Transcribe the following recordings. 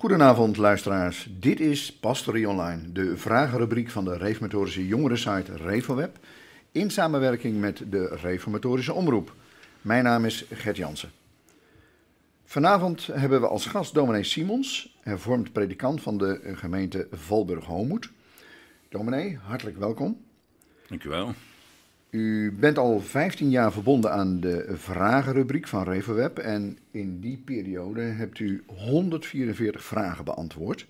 Goedenavond luisteraars, dit is Pastorie Online, de vragenrubriek van de reformatorische jongerensite RevoWeb in samenwerking met de reformatorische omroep. Mijn naam is Gert Jansen. Vanavond hebben we als gast dominee Simons, hervormd predikant van de gemeente Valburg-Homoed. Dominee, hartelijk welkom. Dank wel. U bent al 15 jaar verbonden aan de vragenrubriek van Revenweb en in die periode hebt u 144 vragen beantwoord.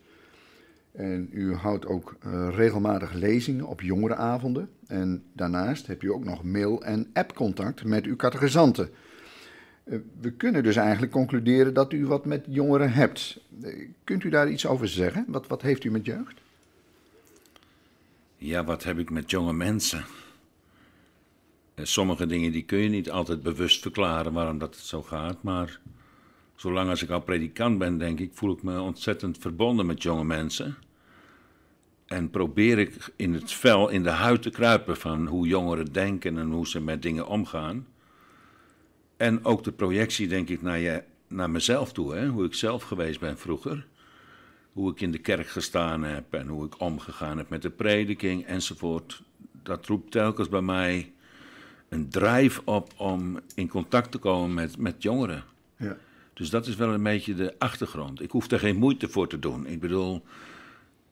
En u houdt ook eh, regelmatig lezingen op jongerenavonden. En daarnaast heb u ook nog mail- en appcontact met uw categorisanten. Eh, we kunnen dus eigenlijk concluderen dat u wat met jongeren hebt. Eh, kunt u daar iets over zeggen? Wat, wat heeft u met jeugd? Ja, wat heb ik met jonge mensen? Eh, sommige dingen die kun je niet altijd bewust verklaren waarom dat het zo gaat, maar zolang als ik al predikant ben, denk ik, voel ik me ontzettend verbonden met jonge mensen. En probeer ik in het vel, in de huid te kruipen van hoe jongeren denken en hoe ze met dingen omgaan. En ook de projectie, denk ik, naar, je, naar mezelf toe, hè? hoe ik zelf geweest ben vroeger. Hoe ik in de kerk gestaan heb en hoe ik omgegaan heb met de prediking enzovoort. Dat roept telkens bij mij een drive op om in contact te komen met, met jongeren. Ja. Dus dat is wel een beetje de achtergrond. Ik hoef daar geen moeite voor te doen. Ik bedoel,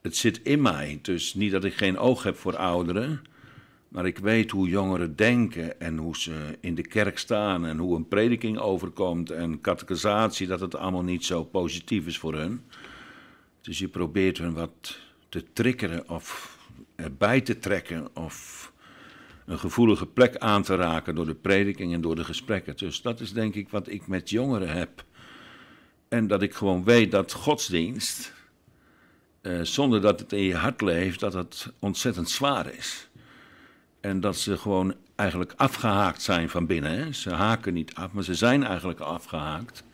het zit in mij. Dus niet dat ik geen oog heb voor ouderen. Maar ik weet hoe jongeren denken en hoe ze in de kerk staan en hoe een prediking overkomt en catechisatie, dat het allemaal niet zo positief is voor hun. Dus je probeert hun wat te triggeren of erbij te trekken of een gevoelige plek aan te raken door de prediking en door de gesprekken. Dus dat is denk ik wat ik met jongeren heb. En dat ik gewoon weet dat godsdienst, eh, zonder dat het in je hart leeft, dat het ontzettend zwaar is. En dat ze gewoon eigenlijk afgehaakt zijn van binnen. Hè? Ze haken niet af, maar ze zijn eigenlijk afgehaakt.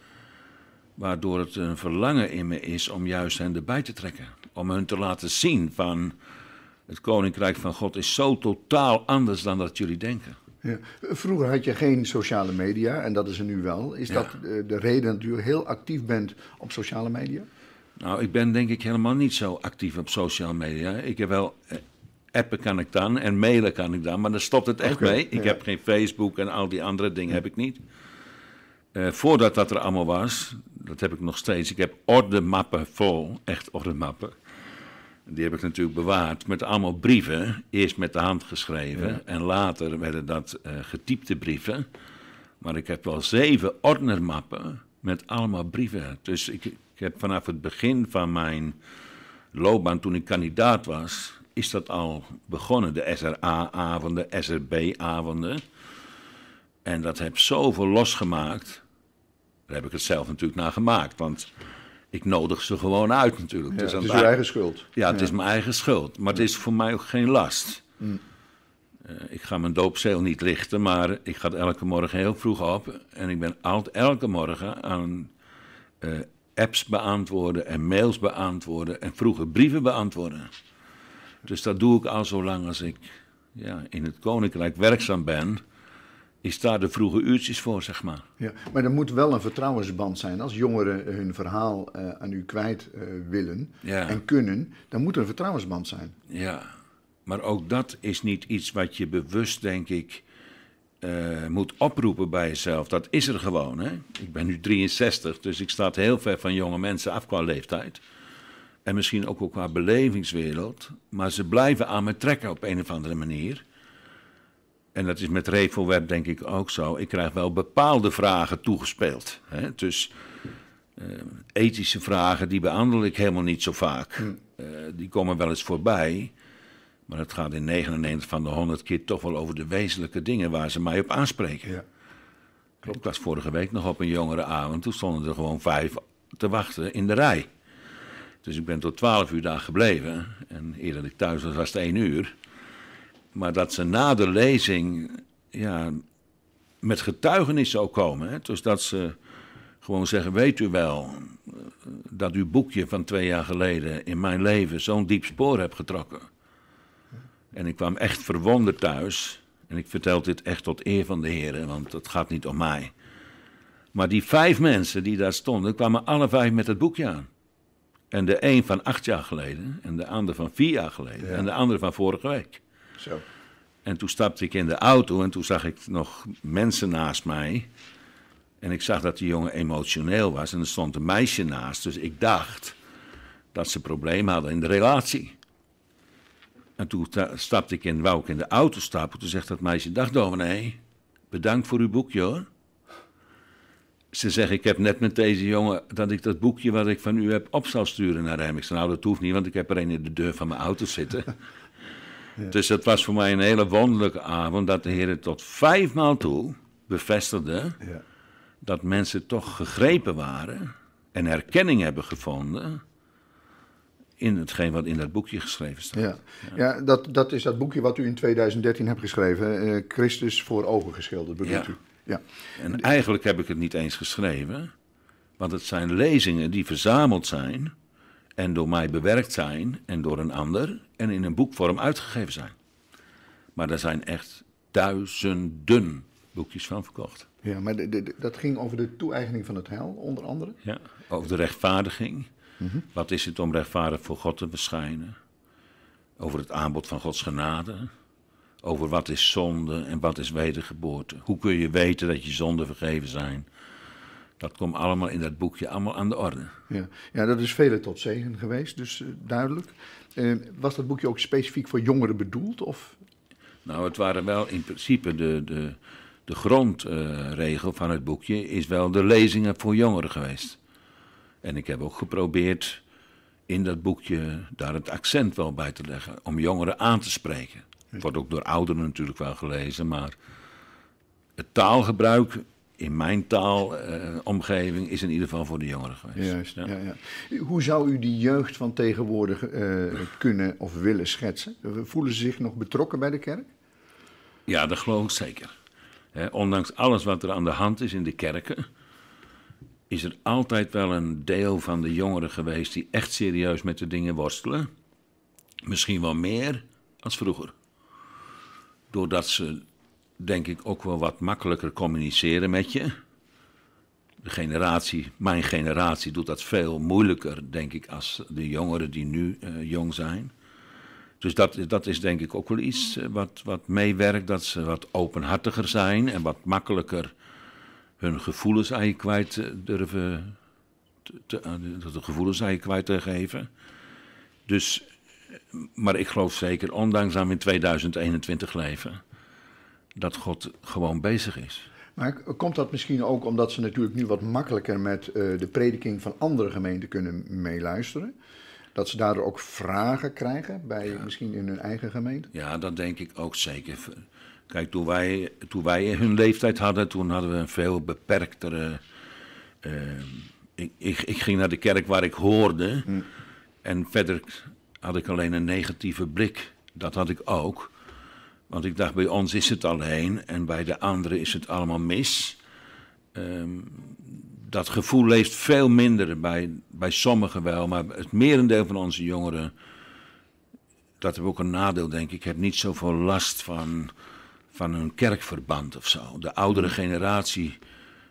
Waardoor het een verlangen in me is om juist hen erbij te trekken. Om hun te laten zien van het koninkrijk van God is zo totaal anders dan dat jullie denken. Ja. Vroeger had je geen sociale media en dat is er nu wel. Is dat eh, de reden dat u heel actief bent op sociale media? Nou, ik ben denk ik helemaal niet zo actief op sociale media. Ik heb wel eh, appen kan ik dan en mailen kan ik dan, maar dan stopt het echt mee. Ik heb geen Facebook en al die andere dingen heb ik niet. Eh, voordat dat er allemaal was, dat heb ik nog steeds. Ik heb mappen vol, echt mappen. Die heb ik natuurlijk bewaard met allemaal brieven. Eerst met de hand geschreven en later werden dat eh, getypte brieven. Maar ik heb wel zeven ordnermappen met allemaal brieven. Dus ik, ik, heb vanaf het begin van mijn loopbaan, toen ik kandidaat was, is dat al begonnen. De SRA-avonden, SRB-avonden. En dat heb zoveel losgemaakt. Daar heb ik het zelf natuurlijk naar gemaakt. Want ik nodig ze gewoon uit natuurlijk. het is, het uw eigen schuld. Ja, het is mijn eigen schuld. Maar het is voor mij ook geen last. Mm. Eh, ik ga mijn doopzeel niet lichten, maar ik ga elke morgen heel vroeg op. En ik ben altijd elke morgen aan eh, apps beantwoorden en mails beantwoorden en vroege brieven beantwoorden. Dus dat doe ik al zo lang als ik ja, in het koninkrijk werkzaam ben is daar de vroege uurtjes voor, zeg maar. Ja, maar er moet wel een vertrouwensband zijn. Als jongeren hun verhaal eh, aan u kwijt eh, willen en kunnen, dan moet er een vertrouwensband zijn. Ja, maar ook dat is niet iets wat je bewust, denk ik, eh, moet oproepen bij jezelf. Dat is er gewoon, hè. Ik ben nu 63, dus ik sta heel ver van jonge mensen af qua leeftijd. En misschien ook wel qua belevingswereld. Maar ze blijven aan me trekken op een of andere manier en dat is met RevoWeb denk ik ook zo, ik krijg wel bepaalde vragen toegespeeld. Hè? Dus eh, ethische vragen, die behandel ik helemaal niet zo vaak. Hm. Eh, die komen wel eens voorbij. Maar het gaat in 99 van de 100 keer toch wel over de wezenlijke dingen waar ze mij op aanspreken. Ja. Klopt. Ik was vorige week nog op een jongere avond. Toen stonden er gewoon vijf te wachten in de rij. Dus ik ben tot 12 uur daar gebleven. En eerder dat ik thuis was, was het één uur. Maar dat ze na de lezing ja, met getuigenissen ook komen. Hè? Dus dat ze gewoon zeggen: Weet u wel eh, dat uw boekje van twee jaar geleden in mijn leven zo'n diep spoor hebt getrokken? En ik kwam echt verwonderd thuis. En ik vertel dit echt tot eer van de heren, want het gaat niet om mij. Maar die vijf mensen die daar stonden, kwamen alle vijf met het boekje aan. En de een van acht jaar geleden, en de ander van vier jaar geleden, en de andere van vorige week. Zo. En toen stapte ik in de auto en toen zag ik nog mensen naast mij. En ik zag dat die jongen emotioneel was en er stond een meisje naast. Dus ik dacht dat ze problemen hadden in de relatie. En toen stapte ik in, wou ik in de auto stappen. Toen zegt dat meisje, dag dominee, bedankt voor uw boekje hoor. Ze zegt, ik heb net met deze jongen dat ik dat boekje wat ik van u heb op zal sturen naar hem. Ik nou dat hoeft niet, want ik heb er een in de deur van mijn auto zitten. Dus dat was voor mij een hele wonderlijke avond, dat de Heer tot vijfmaal toe bevestigde ja. dat mensen toch gegrepen waren en herkenning hebben gevonden in hetgeen wat in dat boekje geschreven staat. Ja, ja. dat, dat is dat boekje wat u in 2013 hebt geschreven, eh, Christus voor ogen geschilderd, bedoelt u? Ja. En eigenlijk heb ik het niet eens geschreven, want het zijn lezingen die verzameld zijn en door mij bewerkt zijn en door een ander en in een boekvorm uitgegeven zijn. Maar er zijn echt duizenden boekjes van verkocht. Ja, maar dat ging over de toe-eigening van het heil, onder andere? Ja, over de rechtvaardiging. Wat is het om rechtvaardig voor God te verschijnen? Over het aanbod van Gods genade. Over wat is zonde en wat is wedergeboorte. Hoe kun je weten dat je zonden vergeven zijn? Dat komt allemaal in dat boekje allemaal aan de orde. Ja, ja dat is vele tot zegen geweest, dus eh, duidelijk. Eh, was dat boekje ook specifiek voor jongeren bedoeld? Of? Nou, het waren wel in principe de, de, de grondregel van het boekje is wel de lezingen voor jongeren geweest. En ik heb ook geprobeerd in dat boekje daar het accent wel bij te leggen, om jongeren aan te spreken. Het wordt ook door ouderen natuurlijk wel gelezen, maar het taalgebruik in mijn taalomgeving is in ieder geval voor de jongeren geweest. Juist, ja. Ja, Hoe zou u die jeugd van tegenwoordig eh, kunnen of willen schetsen? Voelen ze zich nog betrokken bij de kerk? Ja, dat geloof ik zeker. ondanks alles wat er aan de hand is in de kerken, is er altijd wel een deel van de jongeren geweest die echt serieus met de dingen worstelen. Misschien wel meer als vroeger. Doordat ze denk ik ook wel wat makkelijker communiceren met je. De generatie, mijn generatie doet dat veel moeilijker, denk ik, als de jongeren die nu eh, jong zijn. Dus dat, dat is denk ik ook wel iets eh, wat, wat meewerkt, dat ze wat openhartiger zijn en wat makkelijker hun gevoelens aan je kwijt eh, durven, te, de gevoelens aan je kwijt te geven. Dus, maar ik geloof zeker, ondanks dat we in 2021 leven, dat God gewoon bezig is. Maar komt dat misschien ook omdat ze natuurlijk nu wat makkelijker met eh, de prediking van andere gemeenten kunnen meeluisteren? Dat ze daardoor ook vragen krijgen, bij, misschien in hun eigen gemeente? Ja, dat denk ik ook zeker. Kijk, toen wij, toen wij hun leeftijd hadden, toen hadden we een veel beperktere. Eh, ik, ik, ik, ging naar de kerk waar ik hoorde. Hm. En verder had ik alleen een negatieve blik. Dat had ik ook. Want ik dacht, bij ons is het alleen en bij de anderen is het allemaal mis. Ehm, dat gevoel leeft veel minder bij, bij sommigen wel, maar het merendeel van onze jongeren, dat heb ook een nadeel, denk ik, heb niet zoveel last van, van hun kerkverband of zo. De oudere generatie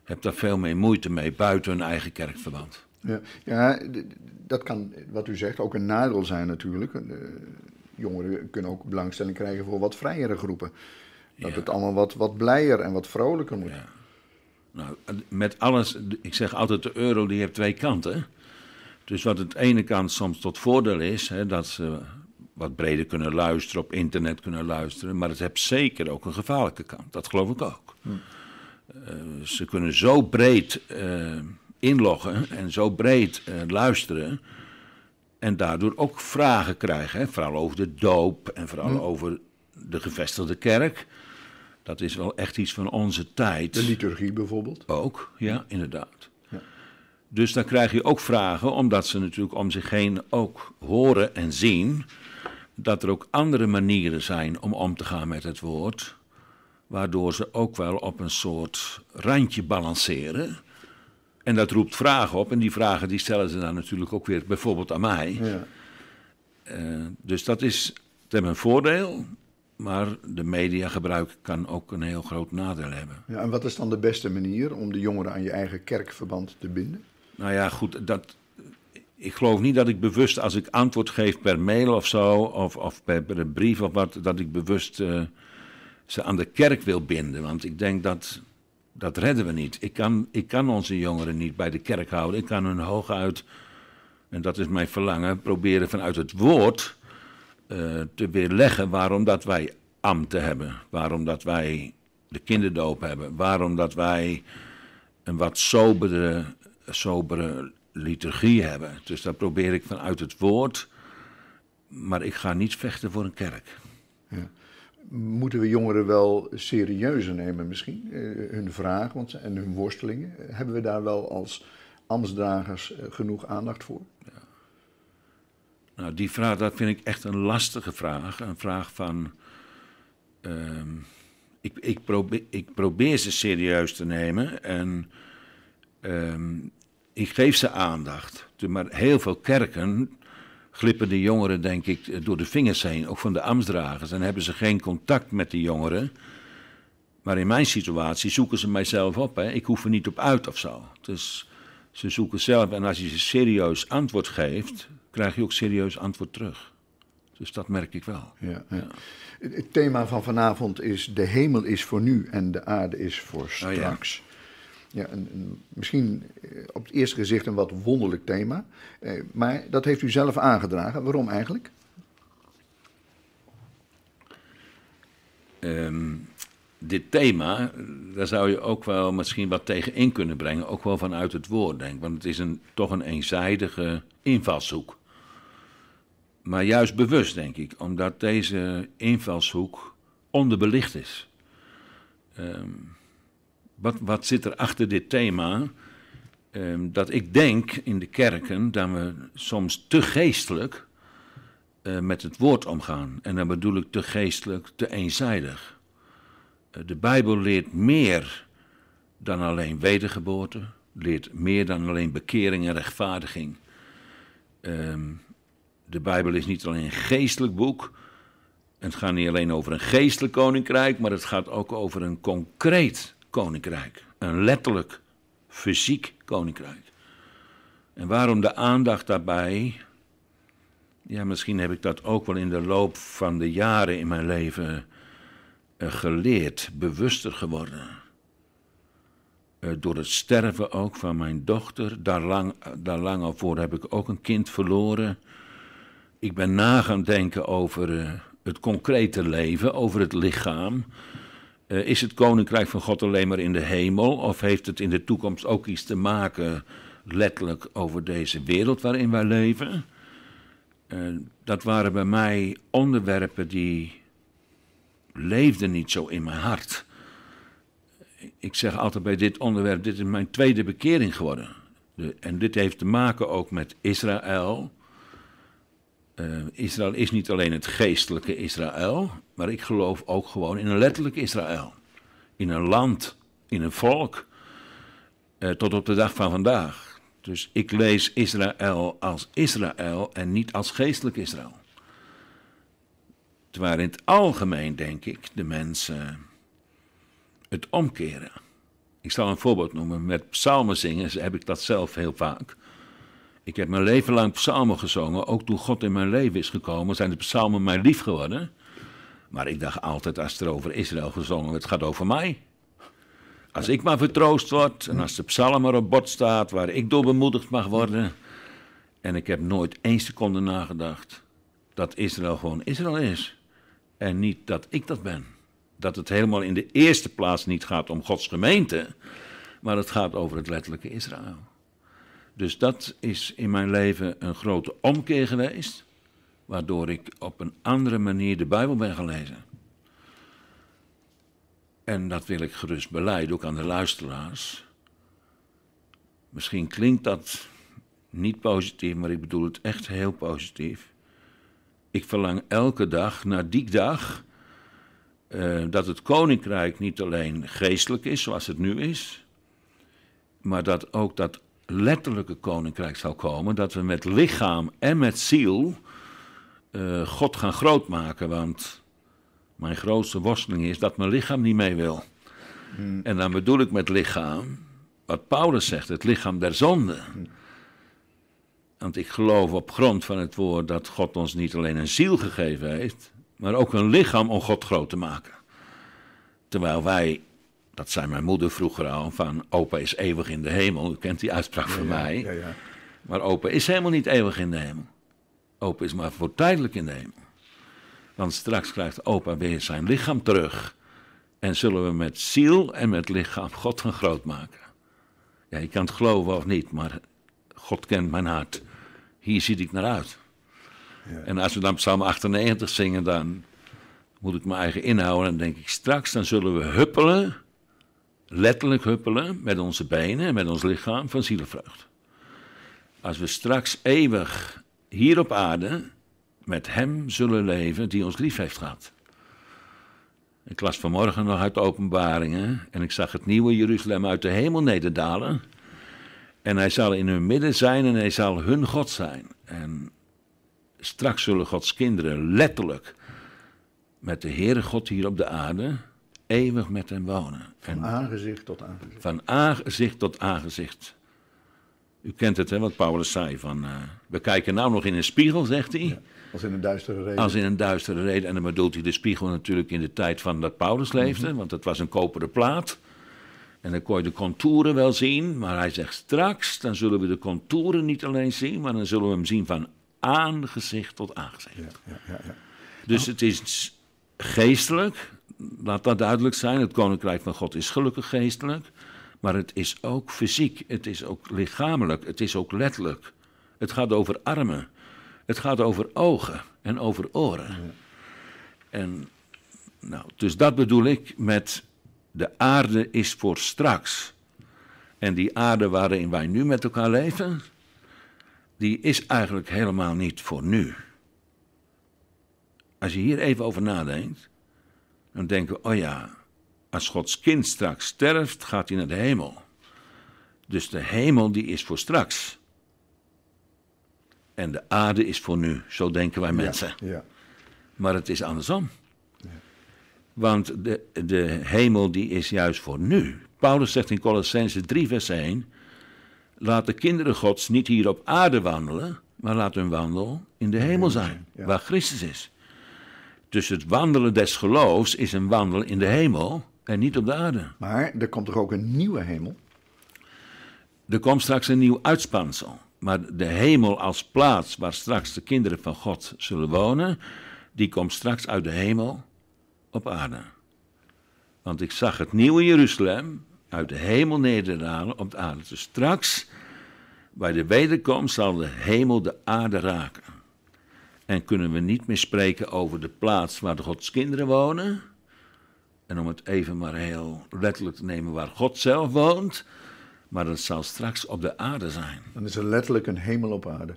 hebt daar veel meer moeite mee, buiten hun eigen kerkverband. Ja, ja dat kan, wat u zegt, ook een nadeel zijn natuurlijk. Eh, jongeren kunnen ook belangstelling krijgen voor wat vrijere groepen. Dat het allemaal wat, wat blijer en wat vrolijker moet. Ja. Nou, met alles, ik zeg altijd, de euro die heeft twee kanten. Dus wat aan de ene kant soms tot voordeel is, hè, dat ze wat breder kunnen luisteren, op internet kunnen luisteren. Maar het heeft zeker ook een gevaarlijke kant, dat geloof ik ook. Hm. Eh, ze kunnen zo breed eh, inloggen en zo breed eh, luisteren en daardoor ook vragen krijgen. Hè? Vooral over de doop en vooral hm. over de gevestigde kerk. Dat is wel echt iets van onze tijd. De liturgie bijvoorbeeld. Ook, ja, hm. inderdaad. Ja. Dus dan krijg je ook vragen, omdat ze natuurlijk om zich heen ook horen en zien dat er ook andere manieren zijn om om te gaan met het woord, waardoor ze ook wel op een soort randje balanceren. En dat roept vragen op. En die vragen die stellen ze dan natuurlijk ook weer bijvoorbeeld aan mij. Ja. Eh, dus dat is ten een voordeel. Maar de mediagebruik kan ook een heel groot nadeel hebben. Ja, en wat is dan de beste manier om de jongeren aan je eigen kerkverband te binden? Nou ja, goed, dat, ik geloof niet dat ik bewust, als ik antwoord geef per mail of zo, of, of per, een brief of wat, dat ik bewust eh, ze aan de kerk wil binden. Want ik denk dat dat redden we niet. Ik kan, ik kan onze jongeren niet bij de kerk houden. Ik kan hun hooguit, en dat is mijn verlangen, proberen vanuit het woord uh, te weerleggen waarom dat wij ambten hebben. Waarom dat wij de kinderdoop hebben. Waarom dat wij een wat sobere, sobere liturgie hebben. Dus dat probeer ik vanuit het woord. Maar ik ga niet vechten voor een kerk. Ja moeten we jongeren wel serieuzer nemen misschien? Eh, hun vragen want, en hun worstelingen. Hebben we daar wel als ambtsdragers eh, genoeg aandacht voor? Ja. Nou, die vraag, dat vind ik echt een lastige vraag. Een vraag van... Ehm, ik, ik, probeer, ik probeer ze serieus te nemen en ehm, ik geef ze aandacht. Maar heel veel kerken glippen de jongeren, denk ik, door de vingers heen, ook van de ambtsdragers. En hebben ze geen contact met de jongeren. Maar in mijn situatie zoeken ze mijzelf op. Hè. Ik hoef er niet op uit of zo. Dus ze zoeken zelf. En als je ze serieus antwoord geeft, krijg je ook serieus antwoord terug. Dus dat merk ik wel. Ja, ja. Het thema van vanavond is: de hemel is voor nu en de aarde is voor oh straks. ja. Ja, een, een, misschien eh, op het eerste gezicht een wat wonderlijk thema. Eh, maar dat heeft u zelf aangedragen. Waarom eigenlijk? Ehm, dit thema, daar zou je ook wel misschien wat tegen in kunnen brengen. Ook wel vanuit het woord, denk ik. Want het is een, toch een eenzijdige invalshoek. Maar juist bewust, denk ik. Omdat deze invalshoek onderbelicht is. Um, wat, wat zit er achter dit thema? Ehm, dat ik denk in de kerken dat we soms te geestelijk eh, met het woord omgaan. En dan bedoel ik te geestelijk, te eenzijdig. Eh, de Bijbel leert meer dan alleen wedergeboorte, leert meer dan alleen bekering en rechtvaardiging. Ehm, de Bijbel is niet alleen een geestelijk boek. het gaat niet alleen over een geestelijk koninkrijk, maar het gaat ook over een concreet koninkrijk. Een letterlijk fysiek koninkrijk. En waarom de aandacht daarbij? Ja, misschien heb ik dat ook wel in de loop van de jaren in mijn leven eh, geleerd, bewuster geworden. Eh, door het sterven ook van mijn dochter. Daar lang, daar lang al voor heb ik ook een kind verloren. Ik ben na gaan denken over eh, het concrete leven, over het lichaam. Eh, is het koninkrijk van God alleen maar in de hemel? Of heeft het in de toekomst ook iets te maken, letterlijk, over deze wereld waarin wij leven? Eh, dat waren bij mij onderwerpen die leefden niet zo in mijn hart. Ik zeg altijd bij dit onderwerp, dit is mijn tweede bekering geworden. en dit heeft te maken ook met Israël eh, Israël is niet alleen het geestelijke Israël, maar ik geloof ook gewoon in een letterlijk Israël. In een land, in een volk, eh, tot op de dag van vandaag. Dus ik lees Israël als Israël en niet als geestelijk Israël. Terwijl in het algemeen, denk ik, de mensen het omkeren. Ik zal een voorbeeld noemen. Met psalmen zingen heb ik dat zelf heel vaak. Ik heb mijn leven lang psalmen gezongen. Ook toen God in mijn leven is gekomen, zijn de psalmen mij lief geworden. Maar ik dacht altijd, als er over Israël gezongen het gaat over mij. Als ik maar vertroost word en als de psalm er op bod staat waar ik door bemoedigd mag worden. En ik heb nooit één seconde nagedacht dat Israël gewoon Israël is. En niet dat ik dat ben. Dat het helemaal in de eerste plaats niet gaat om Gods gemeente, maar het gaat over het letterlijke Israël. Dus dat is in mijn leven een grote omkeer geweest, waardoor ik op een andere manier de Bijbel ben gaan lezen. En dat wil ik gerust beleiden, ook aan de luisteraars. Misschien klinkt dat niet positief, maar ik bedoel het echt heel positief. Ik verlang elke dag naar die dag eh, dat het koninkrijk niet alleen geestelijk is zoals het nu is, maar dat ook dat letterlijke koninkrijk zal komen, dat we met lichaam en met ziel eh, God gaan grootmaken. Want mijn grootste worsteling is dat mijn lichaam niet mee wil. Hmm. En dan bedoel ik met lichaam, wat Paulus zegt, het lichaam der zonde. Hmm. Want ik geloof op grond van het woord dat God ons niet alleen een ziel gegeven heeft, maar ook een lichaam om God groot te maken. Terwijl wij dat zei mijn moeder vroeger al, van opa is eeuwig in de hemel. U kent die uitspraak van mij. Ja, ja, maar opa is helemaal niet eeuwig in de hemel. Opa is maar voor tijdelijk in de hemel. Want straks krijgt opa weer zijn lichaam terug. En zullen we met ziel en met lichaam God gaan groot maken. Ja, je kan het geloven of niet, maar God kent mijn hart. Hier ziet ik naar uit. En als we dan Psalm 98 zingen, dan moet ik mijn eigen inhouden. En denk ik, straks dan zullen we huppelen letterlijk huppelen met onze benen en met ons lichaam van zielevrucht. Als we straks eeuwig hier op aarde met Hem zullen leven die ons lief heeft gehad. Ik las vanmorgen nog uit de openbaringen en ik zag het nieuwe Jeruzalem uit de hemel nederdalen. En hij zal in hun midden zijn en hij zal hun God zijn. En straks zullen Gods kinderen letterlijk met de Heere God hier op de aarde eeuwig met hem wonen. Van aangezicht tot aangezicht. Van aangezicht tot aangezicht. U kent het, hè, wat Paulus zei. Van, eh, we kijken nou nog in een spiegel, zegt hij. als in een duistere reden. Als in een duistere reden. En dan bedoelt hij de spiegel natuurlijk in de tijd van dat Paulus leefde. Mhm. Want dat was een koperen plaat. En dan kon je de contouren wel zien. Maar hij zegt straks, dan zullen we de contouren niet alleen zien. Maar dan zullen we hem zien van aangezicht tot aangezicht. Ja, ja, dus het is geestelijk, laat dat duidelijk zijn. Het koninkrijk van God is gelukkig geestelijk. Maar het is ook fysiek. Het is ook lichamelijk. Het is ook letterlijk. Het gaat over armen. Het gaat over ogen en over oren. En nou, dus dat bedoel ik met de aarde is voor straks. En die aarde waarin wij nu met elkaar leven, die is eigenlijk helemaal niet voor nu. Als je hier even over nadenkt, en denken oh ja, als Gods kind straks sterft, gaat hij naar de hemel. Dus de hemel die is voor straks. En de aarde is voor nu, zo denken wij mensen. Ja, Maar het is andersom. Want de, de hemel die is juist voor nu. Paulus zegt in Colossense 3 vers 1... Laat de kinderen gods niet hier op aarde wandelen... maar laat hun wandel in de hemel zijn, waar Christus is. Dus het wandelen des geloofs is een wandelen in de hemel en niet op de aarde. Maar er komt toch ook een nieuwe hemel? Er komt straks een nieuw uitspansel. Maar de hemel als plaats waar straks de kinderen van God zullen wonen, die komt straks uit de hemel op aarde. Want ik zag het nieuwe Jeruzalem uit de hemel nederdalen op de aarde. Dus straks, bij de wederkomst, zal de hemel de aarde raken. En kunnen we niet meer spreken over de plaats waar de Gods kinderen wonen. En om het even maar heel letterlijk te nemen, waar God zelf woont. Maar dat zal straks op de aarde zijn. Dan is er letterlijk een hemel op aarde.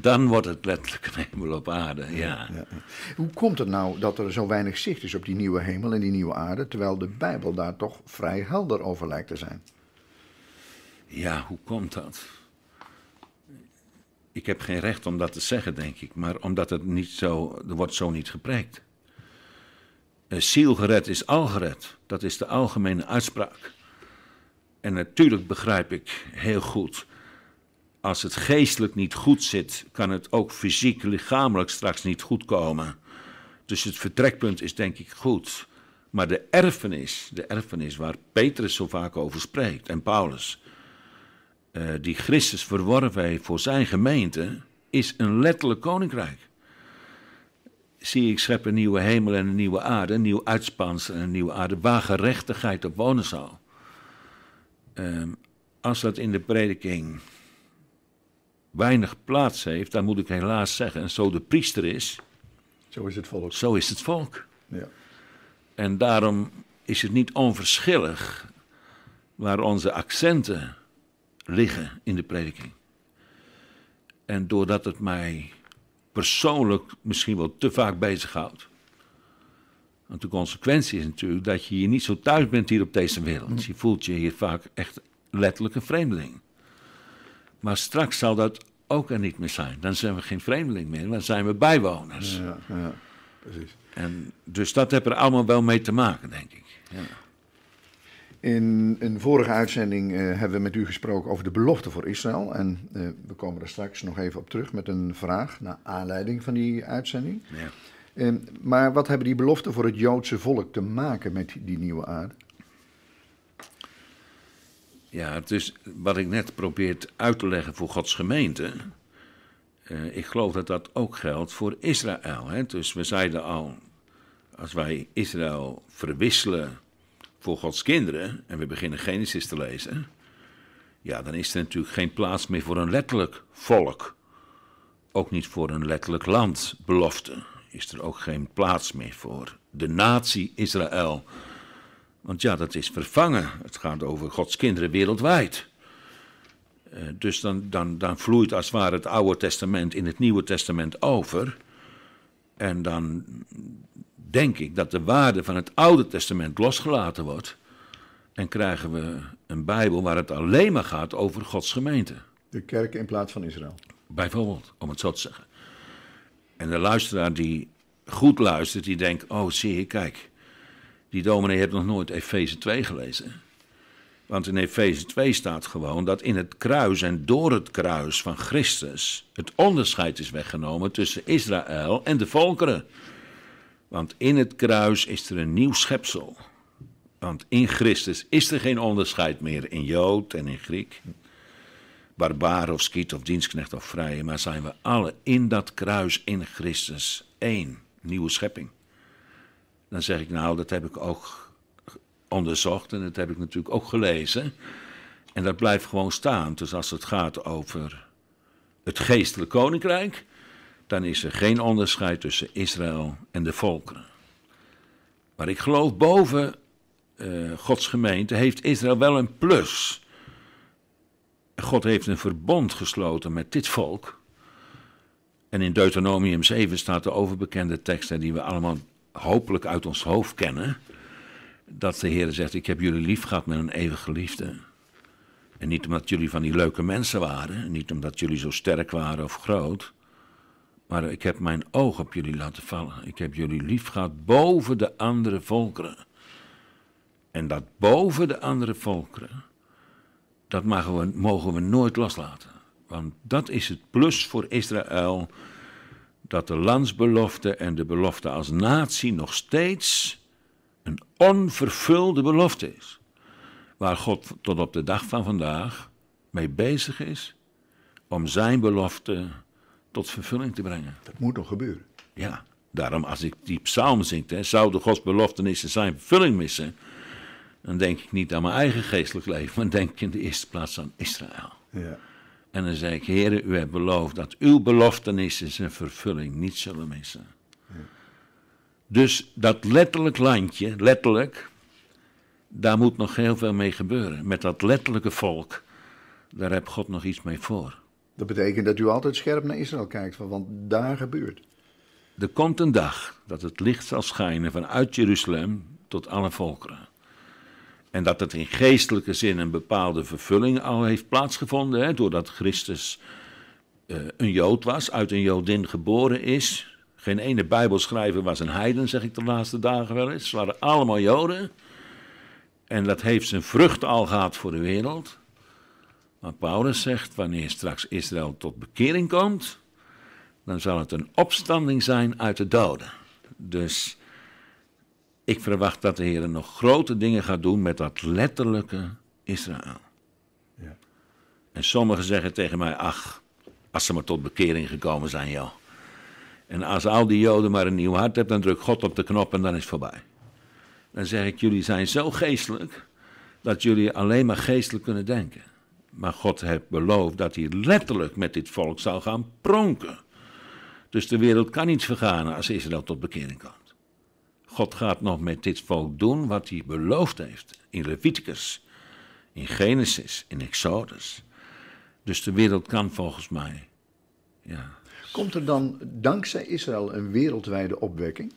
Dan wordt het letterlijk een hemel op aarde, ja. Hoe komt het nou dat er zo weinig zicht is op die nieuwe hemel en die nieuwe aarde, terwijl de Bijbel daar toch vrij helder over lijkt te zijn? Ja, hoe komt dat? ik heb geen recht om dat te zeggen, denk ik, maar omdat het niet zo, er wordt zo niet gepreekt. Een eh, ziel gered is al gered. Dat is de algemene uitspraak. En natuurlijk begrijp ik heel goed, als het geestelijk niet goed zit, kan het ook fysiek, lichamelijk straks niet goed komen. Dus het vertrekpunt is denk ik goed. Maar de erfenis, de erfenis waar Petrus zo vaak over spreekt en Paulus, eh, die Christus verworven heeft voor zijn gemeente, is een letterlijk koninkrijk. Zie, ik schep een nieuwe hemel en een nieuwe aarde, een nieuw uitspans en een nieuwe aarde, waar gerechtigheid op wonen zal. Ehm, als dat in de prediking weinig plaats heeft, dan moet ik helaas zeggen, en zo de priester is, zo is het volk. Zo is het volk. Ja. En daarom is het niet onverschillig waar onze accenten liggen in de prediking. En doordat het mij persoonlijk misschien wel te vaak bezighoudt. Want de consequentie is natuurlijk dat je hier niet zo thuis bent hier op deze wereld. Mm. Je voelt je hier vaak echt letterlijk een vreemdeling. Maar straks zal dat ook er niet meer zijn. Dan zijn we geen vreemdeling meer, dan zijn we bijwoners. Ja, ja, precies. En dus dat heeft er allemaal wel mee te maken, denk ik. Ja. In een vorige uitzending eh, hebben we met u gesproken over de belofte voor Israël. En eh, we komen er straks nog even op terug met een vraag naar aanleiding van die uitzending. Ja. Ehm, maar wat hebben die beloften voor het Joodse volk te maken met die nieuwe aarde? Ja, dus wat ik net probeert uit te leggen voor Gods gemeente. Eh, ik geloof dat dat ook geldt voor Israël. Hè? Dus we zeiden al, als wij Israël verwisselen voor Gods kinderen, en we beginnen Genesis te lezen, ja, dan is er natuurlijk geen plaats meer voor een letterlijk volk. Ook niet voor een letterlijk land, belofte. Is er ook geen plaats meer voor de natie Israël. Want ja, dat is vervangen. Het gaat over Gods kinderen wereldwijd. Eh, dus dan, dan, dan vloeit als het ware het Oude Testament in het Nieuwe Testament over. En dan, denk ik dat de waarde van het Oude Testament losgelaten wordt. En krijgen we een Bijbel waar het alleen maar gaat over Gods gemeente. De kerk in plaats van Israël. Bijvoorbeeld, om het zo te zeggen. En de luisteraar die goed luistert, die denkt: Oh, zie je, kijk. Die dominee heeft nog nooit Efeze 2 gelezen. Want in Efeze 2 staat gewoon dat in het kruis en door het kruis van Christus. het onderscheid is weggenomen tussen Israël en de volkeren. Want in het kruis is er een nieuw schepsel. Want in Christus is er geen onderscheid meer in Jood en in Griek, barbaar of skiet of dienstknecht of vrije, maar zijn we alle in dat kruis in Christus één, nieuwe schepping. Dan zeg ik nou, dat heb ik ook onderzocht en dat heb ik natuurlijk ook gelezen. En dat blijft gewoon staan. Dus als het gaat over het geestelijke koninkrijk, dan is er geen onderscheid tussen Israël en de volkeren. Maar ik geloof boven eh, Gods gemeente heeft Israël wel een plus. God heeft een verbond gesloten met dit volk. En in Deuteronomium 7 staat de overbekende tekst, die we allemaal hopelijk uit ons hoofd kennen: dat de Heer zegt: Ik heb jullie lief gehad met een eeuwige liefde. En niet omdat jullie van die leuke mensen waren, niet omdat jullie zo sterk waren of groot, maar ik heb mijn oog op jullie laten vallen. Ik heb jullie lief gehad boven de andere volkeren. En dat boven de andere volkeren, dat mogen we, mogen we nooit loslaten. Want dat is het plus voor Israël, dat de landsbelofte en de belofte als natie nog steeds een onvervulde belofte is. Waar God tot op de dag van vandaag mee bezig is om zijn belofte tot vervulling te brengen. Dat moet nog gebeuren. Ja, daarom als ik die psalm zing, zouden Gods beloftenissen zijn vervulling missen, dan denk ik niet aan mijn eigen geestelijk leven, maar denk ik in de eerste plaats aan Israël. Ja. En dan zeg ik, Heer, u hebt beloofd dat uw beloftenissen zijn vervulling niet zullen missen. Dus dat letterlijk landje, letterlijk, daar moet nog heel veel mee gebeuren. Met dat letterlijke volk, daar heb God nog iets mee voor. Dat betekent dat u altijd scherp naar Israël kijkt, want daar gebeurt. Er komt een dag dat het licht zal schijnen vanuit Jeruzalem tot alle volkeren. En dat het in geestelijke zin een bepaalde vervulling al heeft plaatsgevonden, hè, doordat Christus eh, een Jood was, uit een Jodin geboren is. Geen ene Bijbelschrijver was een heiden, zeg ik de laatste dagen wel eens. Ze waren allemaal Joden. En dat heeft zijn vrucht al gehad voor de wereld. Maar Paulus zegt, wanneer straks Israël tot bekering komt, dan zal het een opstanding zijn uit de doden. Dus ik verwacht dat de Heer nog grote dingen gaat doen met dat letterlijke Israël. Ja. En sommigen zeggen tegen mij, ach, als ze maar tot bekering gekomen zijn, joh. En als al die Joden maar een nieuw hart hebben, dan drukt God op de knop en dan is het voorbij. Dan zeg ik, jullie zijn zo geestelijk dat jullie alleen maar geestelijk kunnen denken. Maar God heeft beloofd dat hij letterlijk met dit volk zal gaan pronken. Dus de wereld kan niet vergaan als Israël tot bekering komt. God gaat nog met dit volk doen wat hij beloofd heeft in Leviticus, in Genesis, in Exodus. Dus de wereld kan volgens mij. Ja. Komt er dan dankzij Israël een wereldwijde opwekking?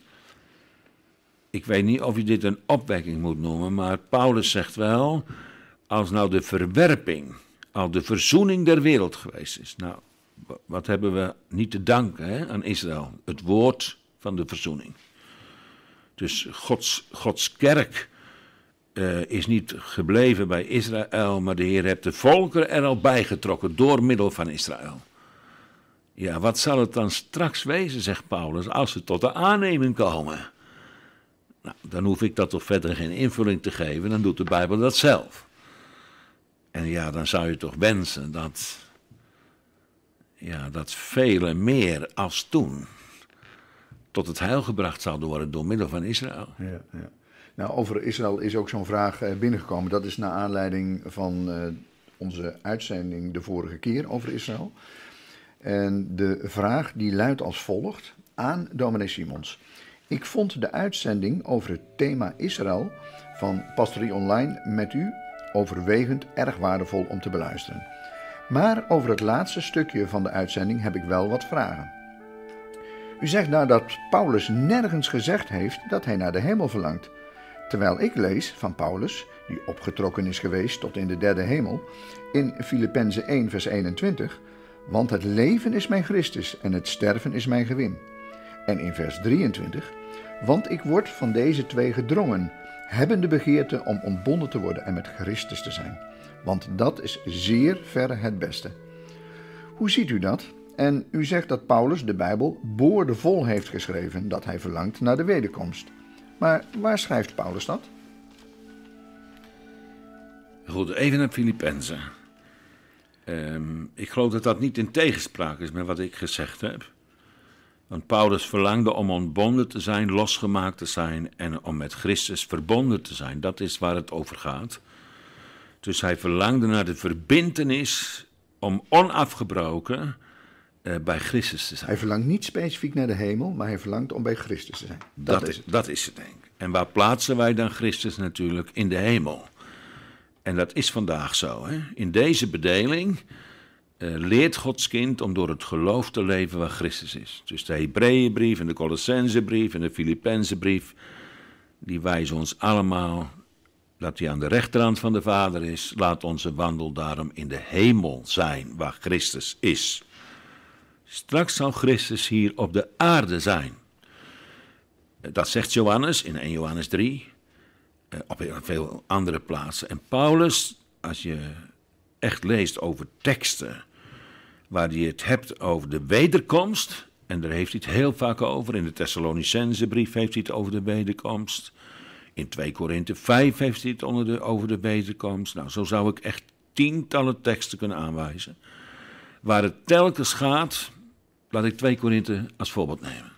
Ik weet niet of je dit een opwekking moet noemen, maar Paulus zegt wel: als nou de verwerping al de verzoening der wereld geweest is. Nou, wat hebben we niet te danken hè, aan Israël? Het woord van de verzoening. Dus Gods, Gods kerk eh, is niet gebleven bij Israël, maar de Heer hebt de volkeren er al bijgetrokken door middel van Israël. Ja, wat zal het dan straks wezen, zegt Paulus, als ze tot de aanneming komen? Nou, dan hoef ik dat toch verder geen invulling te geven, dan doet de Bijbel dat zelf. En ja, dan zou je toch wensen dat, ja, dat vele meer als toen tot het heil gebracht zouden worden door middel van Israël. Ja, ja. Nou, over Israël is ook zo'n vraag eh, binnengekomen. Dat is naar aanleiding van eh, onze uitzending de vorige keer over Israël. En de vraag die luidt als volgt aan dominee Simons. Ik vond de uitzending over het thema Israël van Pastorie Online met u overwegend erg waardevol om te beluisteren. Maar over het laatste stukje van de uitzending heb ik wel wat vragen. U zegt nou dat Paulus nergens gezegd heeft dat hij naar de hemel verlangt. Terwijl ik lees van Paulus, die opgetrokken is geweest tot in de derde hemel, in Filippenzen 1, vers 21, want het leven is mijn Christus en het sterven is mijn gewin. En in vers 23, want ik word van deze twee gedrongen, hebben de begeerte om ontbonden te worden en met Christus te zijn. Want dat is zeer verre het beste. Hoe ziet u dat? En u zegt dat Paulus de Bijbel boordevol heeft geschreven dat hij verlangt naar de wederkomst. Maar waar schrijft Paulus dat? Goed, even naar Filippenzen. Ehm, ik geloof dat dat niet in tegenspraak is met wat ik gezegd heb. Want Paulus verlangde om ontbonden te zijn, losgemaakt te zijn en om met Christus verbonden te zijn. Dat is waar het over gaat. Dus hij verlangde naar de verbintenis om onafgebroken eh, bij Christus te zijn. Hij verlangt niet specifiek naar de hemel, maar hij verlangt om bij Christus te zijn. Dat, is, het. dat is het, denk ik. En waar plaatsen wij dan Christus natuurlijk? In de hemel. En dat is vandaag zo. Hè? In deze bedeling eh, leert Gods kind om door het geloof te leven waar Christus is. Dus de Hebreeënbrief en de Colossensebrief en de Filippenzenbrief, die wijzen ons allemaal dat hij aan de rechterhand van de Vader is. Laat onze wandel daarom in de hemel zijn waar Christus is. Straks zal Christus hier op de aarde zijn. Eh, dat zegt Johannes in 1 Johannes 3, eh, op veel andere plaatsen. En Paulus, als je echt leest over teksten waar hij het hebt over de wederkomst. En daar heeft hij het heel vaak over. In de brief heeft hij het over de wederkomst. In 2 Korinthe 5 heeft hij het onder de, over de wederkomst. Nou, zo zou ik echt tientallen teksten kunnen aanwijzen. Waar het telkens gaat, laat ik 2 Korinthe als voorbeeld nemen.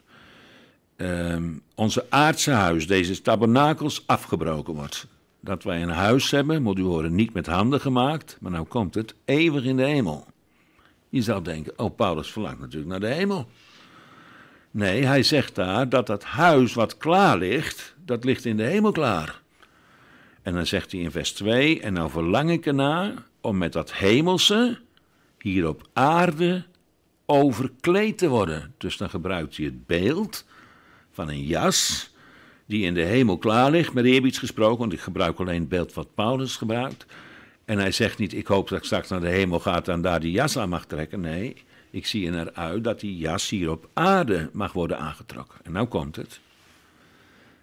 Um, onze aardse huis, deze tabernakels, afgebroken wordt. Dat wij een huis hebben, moet u horen, niet met handen gemaakt, maar nou komt het, eeuwig in de hemel. Je zou denken, oh, Paulus verlangt natuurlijk naar de hemel. Nee, hij zegt daar dat dat huis wat klaar ligt, dat ligt in de hemel klaar. En dan zegt hij in vers 2, en nou verlang ik ernaar om met dat hemelse hier op aarde overkleed te worden. Dus dan gebruikt hij het beeld van een jas die in de hemel klaar ligt, met eerbied gesproken, want ik gebruik alleen het beeld wat Paulus gebruikt. En hij zegt niet, ik hoop dat ik straks naar de hemel gaat en daar die jas aan mag trekken. Nee, ik zie eruit uit dat die jas hier op aarde mag worden aangetrokken. En nou komt het.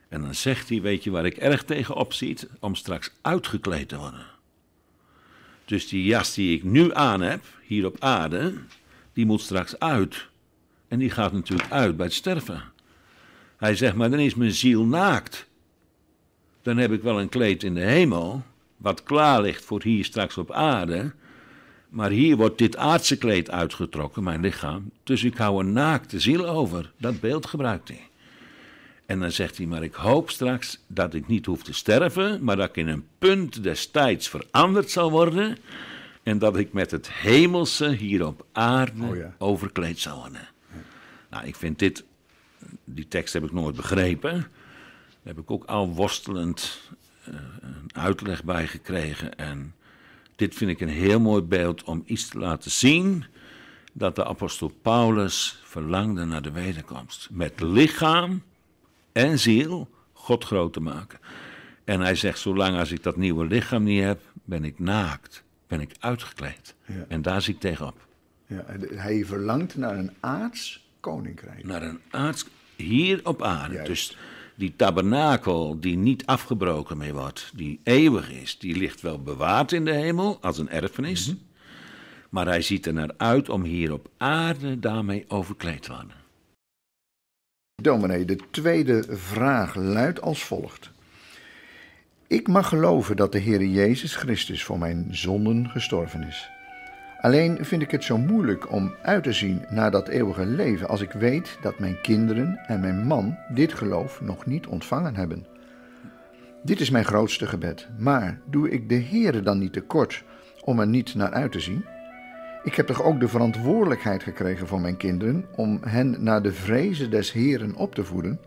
En dan zegt hij, weet je waar ik erg tegen opziet? Om straks uitgekleed te worden. Dus die jas die ik nu aan heb, hier op aarde, die moet straks uit. En die gaat natuurlijk uit bij het sterven. Hij zegt, maar dan is mijn ziel naakt. Dan heb ik wel een kleed in de hemel, wat klaar ligt voor hier straks op aarde. Maar hier wordt dit aardse kleed uitgetrokken, mijn lichaam. Dus ik hou een naakte ziel over. Dat beeld gebruikt hij. En dan zegt hij, maar ik hoop straks dat ik niet hoef te sterven, maar dat ik in een punt destijds veranderd zal worden. En dat ik met het hemelse hier op aarde oh overkleed zal worden. Nou, ik vind dit, die tekst heb ik nooit begrepen. heb ik ook al worstelend eh, een uitleg bij gekregen. En dit vind ik een heel mooi beeld om iets te laten zien. Dat de apostel Paulus verlangde naar de wederkomst. Met lichaam en ziel God groot te maken. En hij zegt, zolang als ik dat nieuwe lichaam niet heb, ben ik naakt. Ben ik uitgekleed. En daar zie ik tegenop. Ja, hij verlangt naar een aards koninkrijk. Naar een aards, hier op aarde. Dus die tabernakel die niet afgebroken mee wordt, die eeuwig is, die ligt wel bewaard in de hemel als een erfenis. Mhm. Maar hij ziet er naar uit om hier op aarde daarmee overkleed te worden. Dominee, de tweede vraag luidt als volgt. Ik mag geloven dat de Heer Jezus Christus voor mijn zonden gestorven is. Alleen vind ik het zo moeilijk om uit te zien naar dat eeuwige leven als ik weet dat mijn kinderen en mijn man dit geloof nog niet ontvangen hebben. Dit is mijn grootste gebed, maar doe ik de Here dan niet tekort om er niet naar uit te zien? Ik heb toch ook de verantwoordelijkheid gekregen van mijn kinderen om hen naar de vrezen des Heeren op te voeden?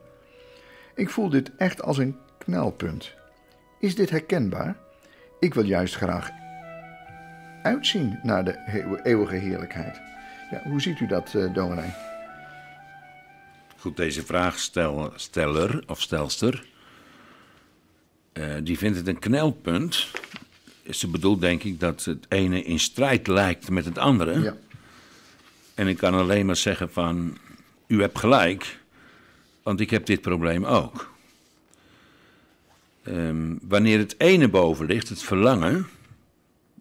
Ik voel dit echt als een knelpunt. Is dit herkenbaar? Ik wil juist graag uitzien naar de eeuwige heerlijkheid. Ja, hoe ziet u dat, uh, Goed, deze vraagsteller of stelster, eh, die vindt het een knelpunt. Ze bedoelt denk ik dat het ene in strijd lijkt met het andere. Ja. En ik kan alleen maar zeggen van, u hebt gelijk, want ik heb dit probleem ook. Ehm, wanneer het ene boven ligt, het verlangen,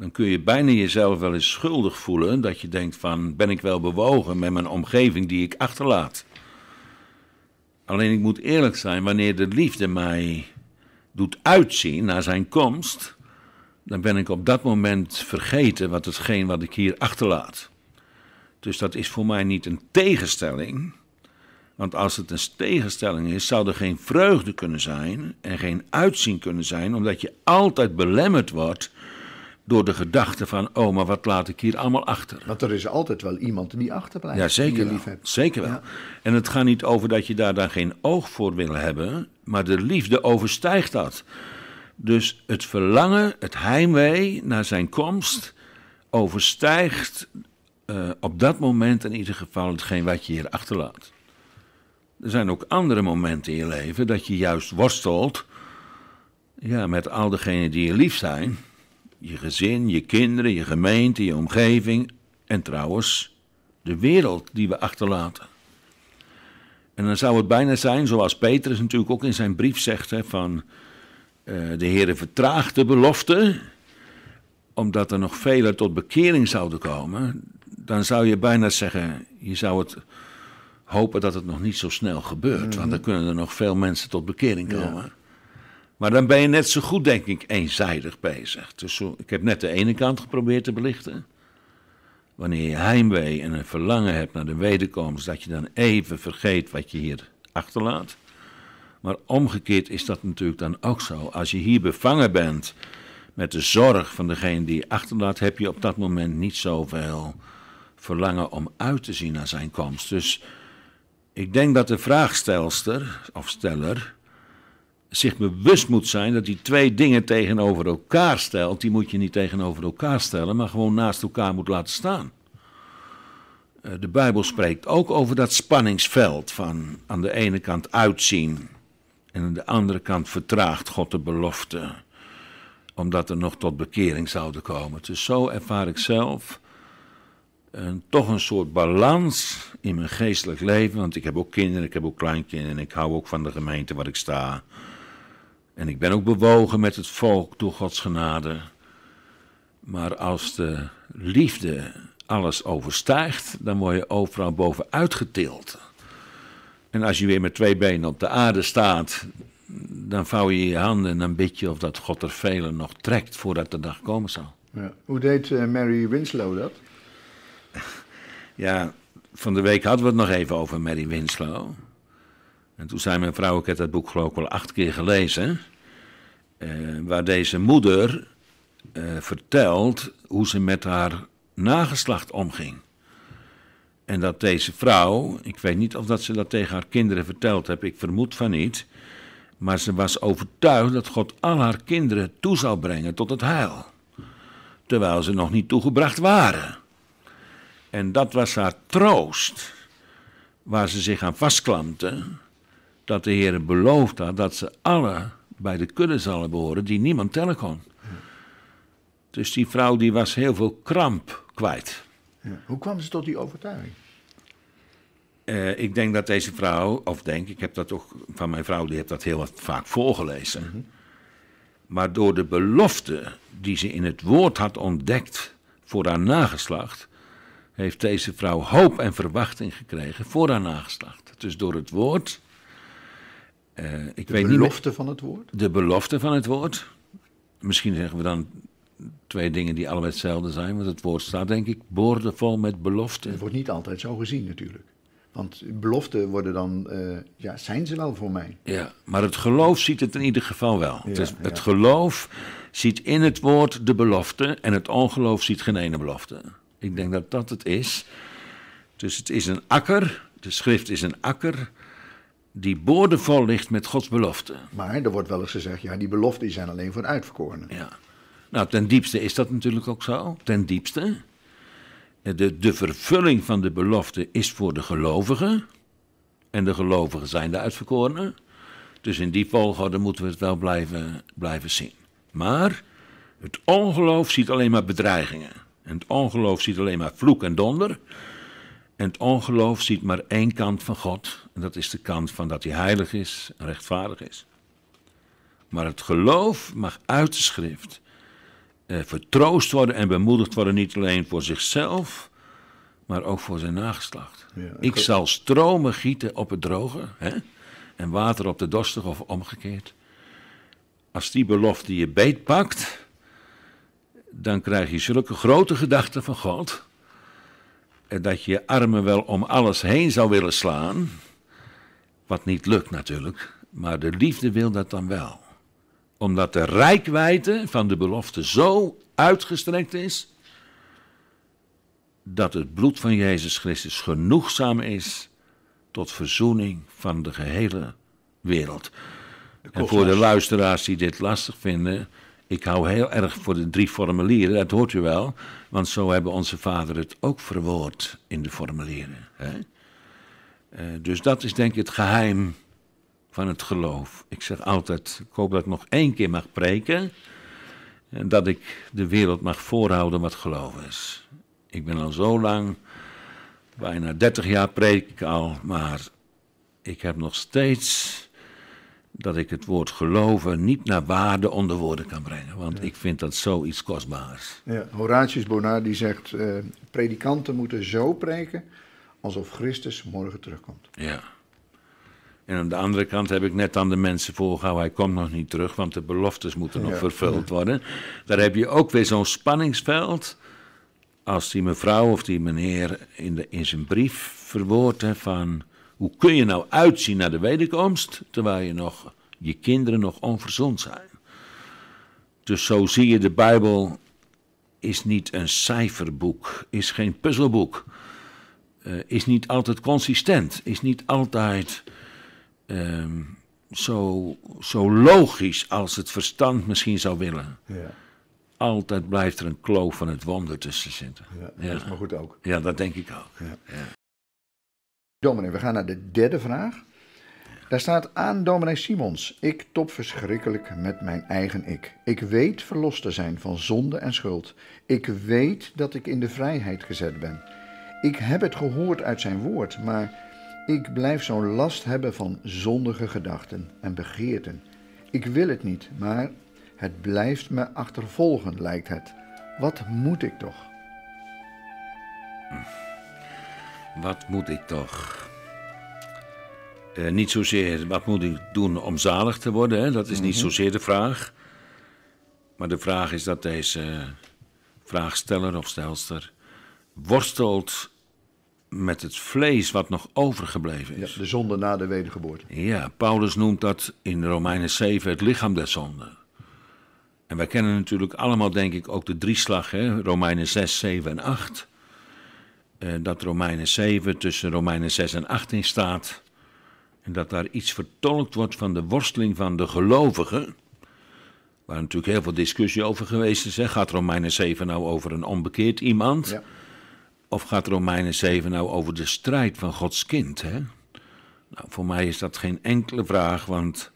dan kun je bijna jezelf wel eens schuldig voelen dat je denkt van ben ik wel bewogen met mijn omgeving die ik achterlaat. Alleen ik moet eerlijk zijn, wanneer de liefde mij doet uitzien naar zijn komst, dan ben ik op dat moment vergeten wat hetgeen wat ik hier achterlaat. Dus dat is voor mij niet een tegenstelling. Want als het een tegenstelling is, zou er geen vreugde kunnen zijn en geen uitzien kunnen zijn, omdat je altijd belemmerd wordt door de gedachte van, oh, maar wat laat ik hier allemaal achter? Want er is altijd wel iemand die achterblijft. Ja, zeker wel. Zeker wel. En het gaat niet over dat je daar dan geen oog voor wil hebben, maar de liefde overstijgt dat. Dus het verlangen, het heimwee naar zijn komst, overstijgt eh, op dat moment in ieder geval hetgeen wat je hier achterlaat. Er zijn ook andere momenten in je leven dat je juist worstelt ja, met al degenen die je lief zijn je gezin, je kinderen, je gemeente, je omgeving en trouwens de wereld die we achterlaten. En dan zou het bijna zijn, zoals Petrus natuurlijk ook in zijn brief zegt, hè, van eh, de Heere vertraagt de belofte, omdat er nog velen tot bekering zouden komen, dan zou je bijna zeggen, je zou het hopen dat het nog niet zo snel gebeurt, want dan mhm. kunnen er nog veel mensen tot bekering komen. Ja. Maar dan ben je net zo goed, denk ik, eenzijdig bezig. Dus zo, ik heb net de ene kant geprobeerd te belichten. Wanneer je heimwee en een verlangen hebt naar de wederkomst, dat je dan even vergeet wat je hier achterlaat. Maar omgekeerd is dat natuurlijk dan ook zo. Als je hier bevangen bent met de zorg van degene die je achterlaat, heb je op dat moment niet zoveel verlangen om uit te zien naar zijn komst. Dus ik denk dat de vraagstelster of steller zich bewust moet zijn dat die twee dingen tegenover elkaar stelt. Die moet je niet tegenover elkaar stellen, maar gewoon naast elkaar moet laten staan. Eh, de Bijbel spreekt ook over dat spanningsveld van aan de ene kant uitzien en aan de andere kant vertraagt God de belofte, omdat er nog tot bekering zouden komen. Dus zo ervaar ik zelf een, eh, toch een soort balans in mijn geestelijk leven, want ik heb ook kinderen, ik heb ook kleinkinderen, en ik hou ook van de gemeente waar ik sta. En ik ben ook bewogen met het volk door Gods genade. Maar als de liefde alles overstijgt, dan word je overal bovenuit uitgetild. En als je weer met twee benen op de aarde staat, dan vouw je je handen en dan bid je of dat God er velen nog trekt voordat de dag komen zal. Ja. Hoe deed eh, Mary Winslow dat? ja, van de week hadden we het nog even over Mary Winslow. En toen zei mijn vrouw, ik heb dat boek geloof ik wel acht keer gelezen, eh, waar deze moeder eh, vertelt hoe ze met haar nageslacht omging. En dat deze vrouw, ik weet niet of dat ze dat tegen haar kinderen verteld heeft, ik vermoed van niet, maar ze was overtuigd dat God al haar kinderen toe zou brengen tot het heil, terwijl ze nog niet toegebracht waren. En dat was haar troost, waar ze zich aan vastklampte, dat de Heer beloofd had dat ze alle bij de kudde zullen behoren die niemand tellen kon. Dus die vrouw die was heel veel kramp kwijt. Ja. Hoe kwam ze tot die overtuiging? Eh, ik denk dat deze vrouw, of denk ik, heb dat toch van mijn vrouw, die heeft dat heel wat vaak voorgelezen. Mhm. Maar door de belofte die ze in het woord had ontdekt voor haar nageslacht, heeft deze vrouw hoop en verwachting gekregen voor haar nageslacht. Dus door het woord eh, ik de weet belofte van het woord? De belofte van het woord. Misschien zeggen we dan twee dingen die allebei hetzelfde zijn, want het woord staat denk ik boordevol met belofte. Het wordt niet altijd zo gezien natuurlijk. Want beloften worden dan, eh, ja, zijn ze wel voor mij. Ja, maar het geloof ziet het in ieder geval wel. het, het geloof ziet in het woord de belofte en het ongeloof ziet geen ene belofte. Ik denk dat dat het is. Dus het is een akker, de schrift is een akker die boordevol ligt met Gods belofte. Maar er wordt wel eens gezegd, ja, die beloften zijn alleen voor uitverkorenen. Ja. Nou, ten diepste is dat natuurlijk ook zo. Ten diepste. De, de vervulling van de belofte is voor de gelovigen. En de gelovigen zijn de uitverkorenen. Dus in die volgorde moeten we het wel blijven, blijven zien. Maar het ongeloof ziet alleen maar bedreigingen. En het ongeloof ziet alleen maar vloek en donder. En het ongeloof ziet maar één kant van God. En dat is de kant van dat hij heilig is en rechtvaardig is. Maar het geloof mag uit de schrift eh, vertroost worden en bemoedigd worden, niet alleen voor zichzelf, maar ook voor zijn nageslacht. ik zal stromen gieten op het droge hè? en water op de dorstige of omgekeerd. Als die belofte je beetpakt, dan krijg je zulke grote gedachten van God eh, dat je je armen wel om alles heen zou willen slaan. Wat niet lukt natuurlijk, maar de liefde wil dat dan wel. Omdat de rijkwijde van de belofte zo uitgestrekt is dat het bloed van Jezus Christus genoegzaam is tot verzoening van de gehele wereld. En voor de luisteraars die dit lastig vinden, ik hou heel erg voor de drie formulieren, dat hoort u wel, want zo hebben onze vader het ook verwoord in de formulieren. Hè? Eh, dus dat is denk ik het geheim van het geloof. Ik zeg altijd, ik hoop dat ik nog één keer mag preken. En dat ik de wereld mag voorhouden wat geloof is. Ik ben al zo lang, bijna 30 jaar preek ik al, maar ik heb nog steeds dat ik het woord geloven niet naar waarde onder woorden kan brengen. Want ik vind dat zoiets kostbaars. Ja, Horatius Bonar die zegt, eh, predikanten moeten zo preken alsof Christus morgen terugkomt. Ja. En aan de andere kant heb ik net aan de mensen voorgehouden: hij komt nog niet terug, want de beloftes moeten nog vervuld worden. Daar heb je ook weer zo'n spanningsveld. Als die mevrouw of die meneer in, de, in zijn brief verwoordt van hoe kun je nou uitzien naar de wederkomst terwijl je, nog, je kinderen nog onverzond zijn. Dus zo zie je de Bijbel is niet een cijferboek, is geen puzzelboek. Eh, is niet altijd consistent, is niet altijd ehm, zo, zo logisch als het verstand misschien zou willen. Ja. Altijd blijft er een kloof van het wonder tussen zitten. Ja, dat is maar goed ook. Ja, dat denk ik ook. Ja. Dominee, we gaan naar de derde vraag. Daar staat aan dominee Simons. Ik top verschrikkelijk met mijn eigen ik. Ik weet verlost te zijn van zonde en schuld. Ik weet dat ik in de vrijheid gezet ben. Ik heb het gehoord uit zijn woord, maar ik blijf zo'n last hebben van zondige gedachten en begeerten. Ik wil het niet, maar het blijft me achtervolgen, lijkt het. Wat moet ik toch? Wat moet ik toch? Eh, niet zozeer wat moet ik doen om zalig te worden, hè? dat is niet mhm. zozeer de vraag. Maar de vraag is dat deze eh, vraagsteller of stelster worstelt met het vlees wat nog overgebleven is. de zonde na de wedergeboorte. Ja, Paulus noemt dat in Romeinen 7 het lichaam der zonde. En wij kennen natuurlijk allemaal, denk ik, ook de drieslag, hè? Romeinen 6, 7 en 8. Eh, dat Romeinen 7 tussen Romeinen 6 en 8 in staat. En dat daar iets vertolkt wordt van de worsteling van de gelovigen. Waar natuurlijk heel veel discussie over geweest is. Hè? Gaat Romeinen 7 nou over een onbekeerd iemand? Ja of gaat Romeinen 7 nou over de strijd van Gods kind? Hè? Nou, voor mij is dat geen enkele vraag, want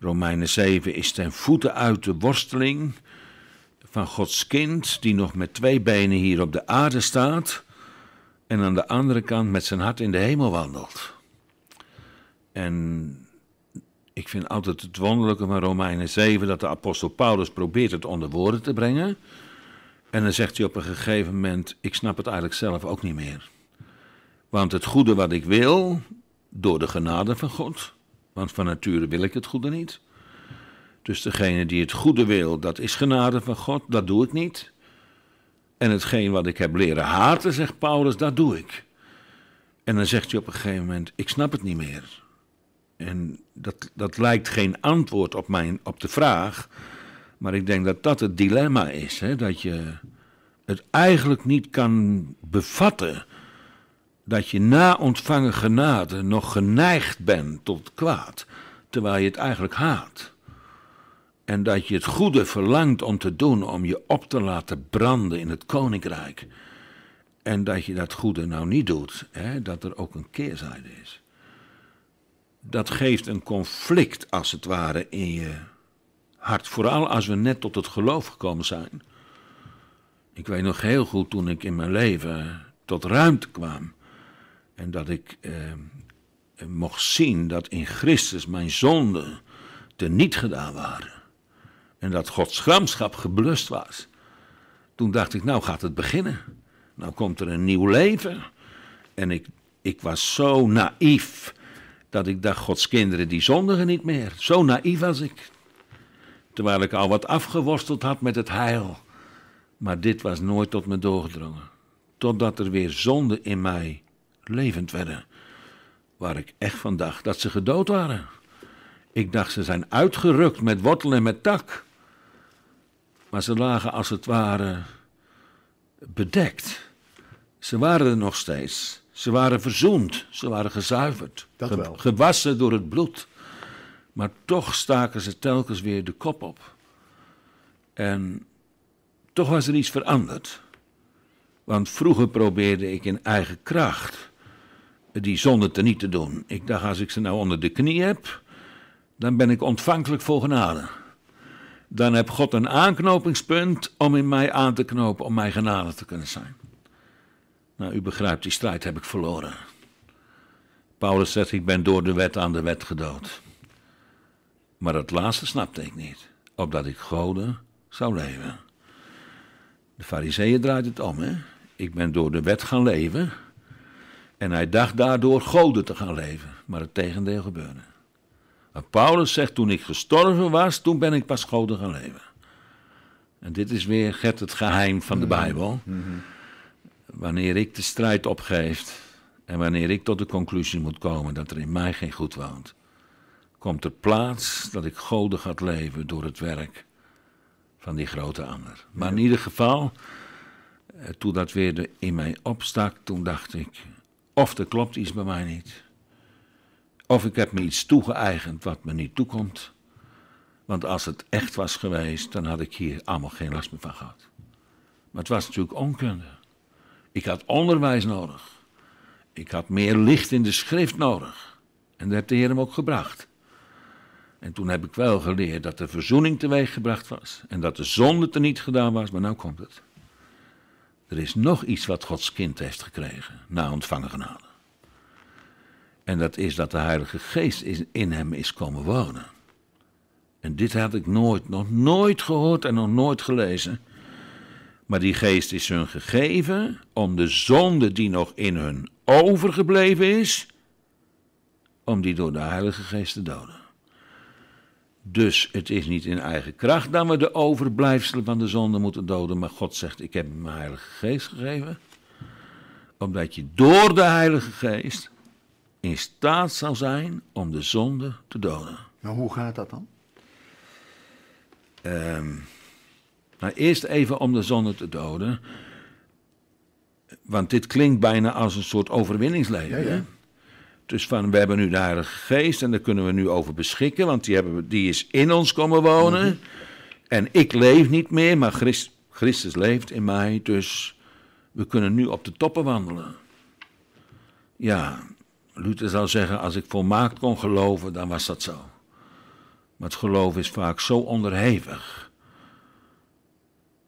Romeinen 7 is ten voeten uit de worsteling van Gods kind, die nog met twee benen hier op de aarde staat en aan de andere kant met zijn hart in de hemel wandelt. En ik vind altijd het wonderlijke van Romeinen 7 dat de apostel Paulus probeert het onder woorden te brengen. En dan zegt hij op een gegeven moment: Ik snap het eigenlijk zelf ook niet meer. Want het goede wat ik wil, door de genade van God, want van nature wil ik het goede niet. Dus degene die het goede wil, dat is genade van God, dat doe ik niet. En hetgeen wat ik heb leren haten, zegt Paulus, dat doe ik. En dan zegt hij op een gegeven moment: Ik snap het niet meer. En dat, dat lijkt geen antwoord op, mijn, op de vraag maar ik denk dat dat het dilemma is. Hè? Dat je het eigenlijk niet kan bevatten dat je na ontvangen genade nog geneigd bent tot kwaad, terwijl je het eigenlijk haat. En dat je het goede verlangt om te doen, om je op te laten branden in het koninkrijk. En dat je dat goede nou niet doet, hè? dat er ook een keerzijde is. Dat geeft een conflict als het ware in je hart. Vooral als we net tot het geloof gekomen zijn. Ik weet nog heel goed toen ik in mijn leven tot ruimte kwam. En dat ik eh, mocht zien dat in Christus mijn zonden niet gedaan waren. En dat Gods gramschap geblust was. Toen dacht ik, nou gaat het beginnen. Nou komt er een nieuw leven. En ik, ik was zo naïef dat ik dacht, Gods kinderen die zondigen niet meer. Zo naïef was ik terwijl ik al wat afgeworsteld had met het heil. Maar dit was nooit tot me doorgedrongen, totdat er weer zonden in mij levend werden, waar ik echt van dacht dat ze gedood waren. Ik dacht ze zijn uitgerukt met wortel en met tak, maar ze lagen als het ware bedekt. Ze waren er nog steeds. Ze waren verzoend, ze waren gezuiverd, gewassen door het bloed. Maar toch staken ze telkens weer de kop op. En toch was er iets veranderd. Want vroeger probeerde ik in eigen kracht die zonde te niet te doen. Ik dacht, als ik ze nou onder de knie heb, dan ben ik ontvankelijk voor genade. Dan heb God een aanknopingspunt om in mij aan te knopen, om mij genade te kunnen zijn. Nou, u begrijpt, die strijd heb ik verloren. Paulus zegt, ik ben door de wet aan de wet gedood. Maar dat laatste snapte ik niet, opdat ik Goden zou leven. De fariseeën draait het om, hè? Ik ben door de wet gaan leven. En hij dacht daardoor goden te gaan leven. Maar het tegendeel gebeurde. Maar Paulus zegt, toen ik gestorven was, toen ben ik pas goden gaan leven. En dit is weer Gert het geheim van de mm-hmm. Bijbel. Mm-hmm. Wanneer ik de strijd opgeef en wanneer ik tot de conclusie moet komen dat er in mij geen goed woont, komt er plaats dat ik godig had leven door het werk van die grote ander. Maar in ieder geval, eh, toen dat weer in mij opstak, toen dacht ik, of er klopt iets bij mij niet, of ik heb me iets toegeëigend wat me niet toekomt. Want als het echt was geweest, dan had ik hier allemaal geen last meer van gehad. Maar het was natuurlijk onkunde. Ik had onderwijs nodig. Ik had meer licht in de schrift nodig. En dat heeft de Heer hem ook gebracht. En toen heb ik wel geleerd dat de verzoening teweeggebracht was en dat de zonde te niet gedaan was, maar nu komt het. Er is nog iets wat Gods kind heeft gekregen na ontvangen genade. En dat is dat de Heilige Geest in hem is komen wonen. En dit had ik nooit, nog nooit gehoord en nog nooit gelezen. Maar die geest is hun gegeven om de zonde die nog in hun overgebleven is, om die door de Heilige Geest te doden. Dus het is niet in eigen kracht dat we de overblijfselen van de zonde moeten doden. Maar God zegt: Ik heb hem mijn Heilige Geest gegeven. Omdat je door de Heilige Geest in staat zal zijn om de zonde te doden. Maar hoe gaat dat dan? Ehm, nou, eerst even om de zonde te doden. Want dit klinkt bijna als een soort overwinningsleven. Ja, ja. Dus van, we hebben nu de Heilige Geest en daar kunnen we nu over beschikken, want die, hebben, die is in ons komen wonen. Mhm. En ik leef niet meer, maar Christus leeft in mij, dus we kunnen nu op de toppen wandelen. Ja, Luther zou zeggen, als ik volmaakt kon geloven, dan was dat zo. Maar het geloof is vaak zo onderhevig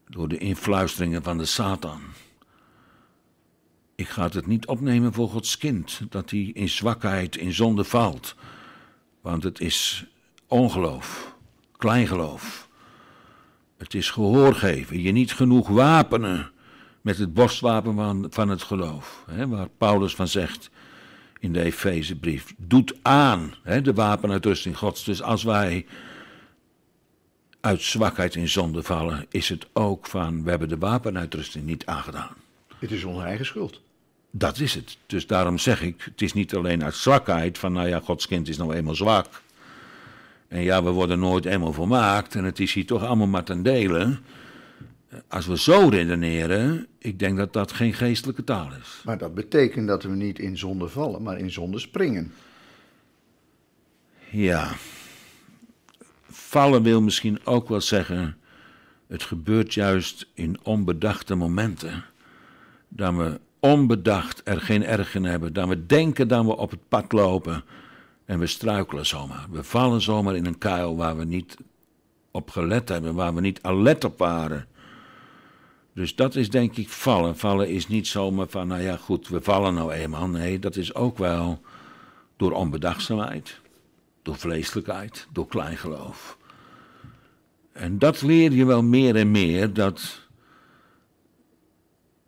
door de influisteringen van de Satan. Ik ga het niet opnemen voor Gods kind dat hij in zwakheid, in zonde valt, Want het is ongeloof, kleingeloof. Het is gehoor geven, je niet genoeg wapenen met het borstwapen van, van het geloof. Hè, waar Paulus van zegt in de Efezebrief. Doet aan hè, de wapenuitrusting Gods. Dus als wij uit zwakheid in zonde vallen, is het ook van we hebben de wapenuitrusting niet aangedaan. Het is onze eigen schuld dat is het. Dus daarom zeg ik, het is niet alleen uit zwakheid van, nou ja, Gods kind is nou eenmaal zwak. En ja, we worden nooit eenmaal vermaakt en het is hier toch allemaal maar ten delen. Als we zo redeneren, ik denk dat dat geen geestelijke taal is. Maar dat betekent dat we niet in zonde vallen, maar in zonde springen. Ja. Vallen wil misschien ook wel zeggen, het gebeurt juist in onbedachte momenten, dat we onbedacht er geen erg in hebben, dan we denken dat we op het pad lopen en we struikelen zomaar. We vallen zomaar in een kuil waar we niet op gelet hebben, waar we niet alert op waren. Dus dat is denk ik vallen. Vallen is niet zomaar van, nou ja goed, we vallen nou eenmaal. Nee, dat is ook wel door onbedachtzaamheid, door vleeselijkheid, door kleingeloof. En dat leer je wel meer en meer, dat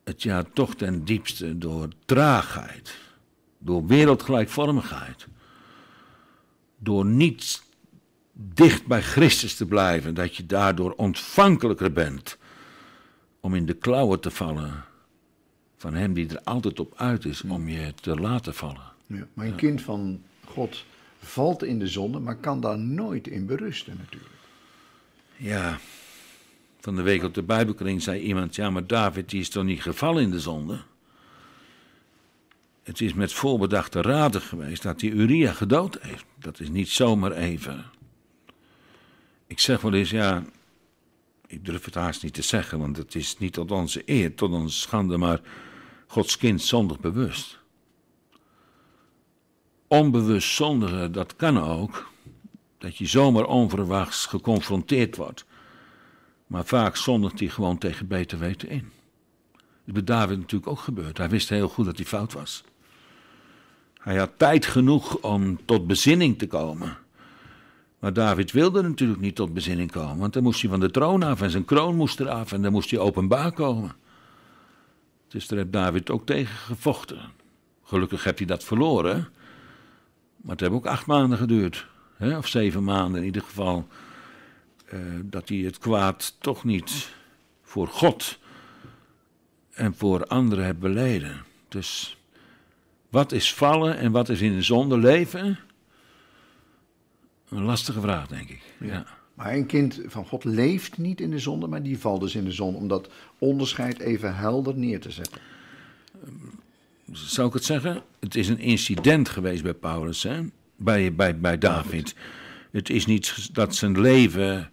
het jaar toch ten diepste door traagheid, door wereldgelijkvormigheid, door niet dicht bij Christus te blijven, dat je daardoor ontvankelijker bent om in de klauwen te vallen van Hem die er altijd op uit is om je te laten vallen. Ja, maar een kind van God valt in de zonde, maar kan daar nooit in berusten natuurlijk. Ja, van de week op de Bijbelkring zei iemand: Ja, maar David die is toch niet gevallen in de zonde? Het is met voorbedachte raden geweest dat hij Uria gedood heeft. Dat is niet zomaar even. Ik zeg wel eens, ja, ik durf het haast niet te zeggen, want het is niet tot onze eer, tot onze schande, maar Gods kind zondig bewust. Onbewust zondigen, dat kan ook, dat je zomaar onverwachts geconfronteerd wordt maar vaak zondigt hij gewoon tegen beter weten in. Dat is David natuurlijk ook gebeurd. Hij wist heel goed dat hij fout was. Hij had tijd genoeg om tot bezinning te komen. Maar David wilde natuurlijk niet tot bezinning komen, want dan moest hij van de troon af en zijn kroon moest eraf en dan moest hij openbaar komen. Dus daar heeft David ook tegen gevochten. Gelukkig heeft hij dat verloren, maar het heeft ook acht maanden geduurd, hè? of zeven maanden in ieder geval, eh, dat hij het kwaad toch niet voor God en voor anderen heeft beleden. Dus wat is vallen en wat is in de zonde leven? Een lastige vraag, denk ik. Ja. ja. Maar een kind van God leeft niet in de zonde, maar die valt dus in de zonde. Om dat onderscheid even helder neer te zetten. Zou ik het zeggen? Het is een incident geweest bij Paulus, hè? Bij, bij, bij David. Het is niet dat zijn leven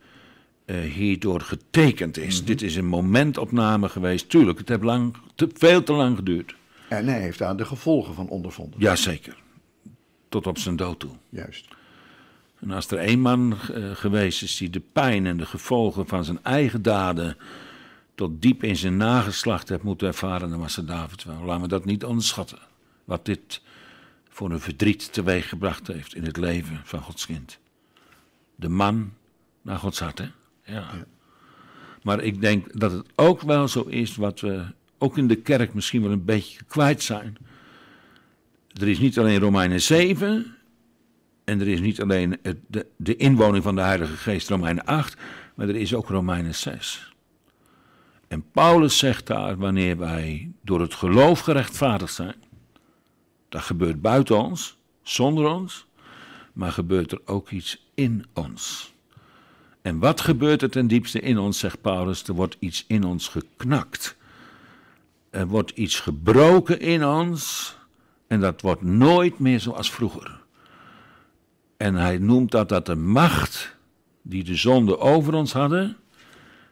eh, hierdoor getekend is. Mhm. Dit is een momentopname geweest. Tuurlijk, het heeft lang, te, veel te lang geduurd. En hij heeft daar de gevolgen van ondervonden. Jazeker. Tot op zijn dood toe. Juist. En als er één man eh, geweest is die de pijn en de gevolgen van zijn eigen daden tot diep in zijn nageslacht heeft moeten ervaren, dan was het David wel. Laten we dat niet onderschatten. Wat dit voor een verdriet teweeggebracht heeft in het leven van Gods kind. De man naar Gods hart, hè? Ja. Maar ik denk dat het ook wel zo is wat we ook in de kerk misschien wel een beetje kwijt zijn. Er is niet alleen Romeinen 7 en er is niet alleen het, de, de inwoning van de Heilige Geest Romeinen 8, maar er is ook Romeinen 6. En Paulus zegt daar, wanneer wij door het geloof gerechtvaardigd zijn, dat gebeurt buiten ons, zonder ons, maar gebeurt er ook iets in ons. En wat gebeurt er ten diepste in ons, zegt Paulus? Er wordt iets in ons geknakt. Er wordt iets gebroken in ons. En dat wordt nooit meer zoals vroeger. En hij noemt dat dat de macht die de zonde over ons hadden,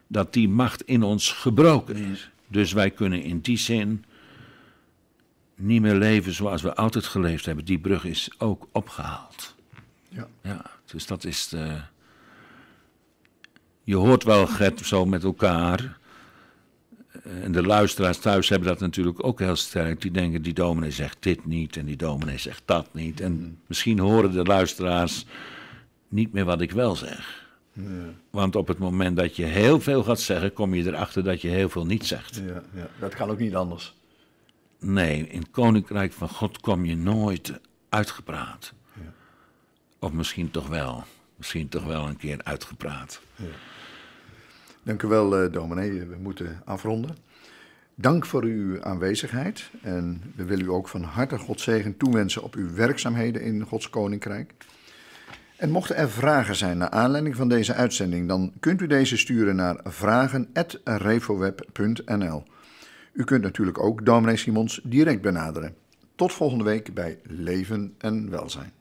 dat die macht in ons gebroken is. Dus wij kunnen in die zin niet meer leven zoals we altijd geleefd hebben. Die brug is ook opgehaald. Ja. ja dus dat is de je hoort wel, Gert, zo met elkaar. En de luisteraars thuis hebben dat natuurlijk ook heel sterk. Die denken, die dominee zegt dit niet en die dominee zegt dat niet. En hmm. misschien horen de luisteraars niet meer wat ik wel zeg. Ja. Want op het moment dat je heel veel gaat zeggen, kom je erachter dat je heel veel niet zegt. Ja, ja. Dat kan ook niet anders. Nee, in het Koninkrijk van God kom je nooit uitgepraat. Of misschien toch wel. Misschien toch wel een keer uitgepraat. Ja. Dank u wel, eh, dominee. We moeten afronden. Dank voor uw aanwezigheid en we willen u ook van harte Gods zegen toewensen op uw werkzaamheden in Gods Koninkrijk. En mochten er vragen zijn naar aanleiding van deze uitzending, dan kunt u deze sturen naar vragen.revoweb.nl. U kunt natuurlijk ook dominee Simons direct benaderen. Tot volgende week bij Leven en Welzijn.